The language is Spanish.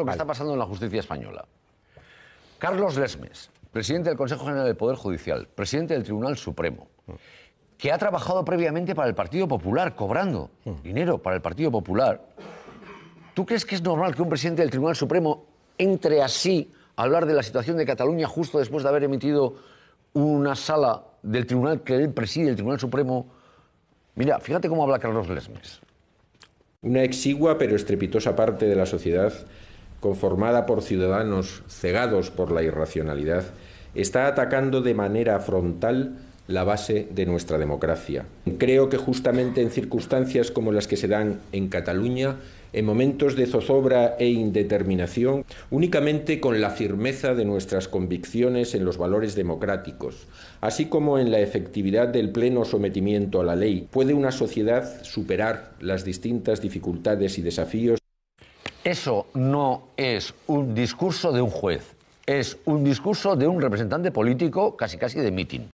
lo que está pasando en la justicia española. Carlos Lesmes, presidente del Consejo General del Poder Judicial, presidente del Tribunal Supremo, que ha trabajado previamente para el Partido Popular, cobrando dinero para el Partido Popular. ¿Tú crees que es normal que un presidente del Tribunal Supremo entre así a hablar de la situación de Cataluña justo después de haber emitido una sala del tribunal que él preside, el Tribunal Supremo? Mira, fíjate cómo habla Carlos Lesmes. Una exigua pero estrepitosa parte de la sociedad conformada por ciudadanos cegados por la irracionalidad, está atacando de manera frontal la base de nuestra democracia. Creo que justamente en circunstancias como las que se dan en Cataluña, en momentos de zozobra e indeterminación, únicamente con la firmeza de nuestras convicciones en los valores democráticos, así como en la efectividad del pleno sometimiento a la ley, puede una sociedad superar las distintas dificultades y desafíos eso no es un discurso de un juez, es un discurso de un representante político casi casi de mitin.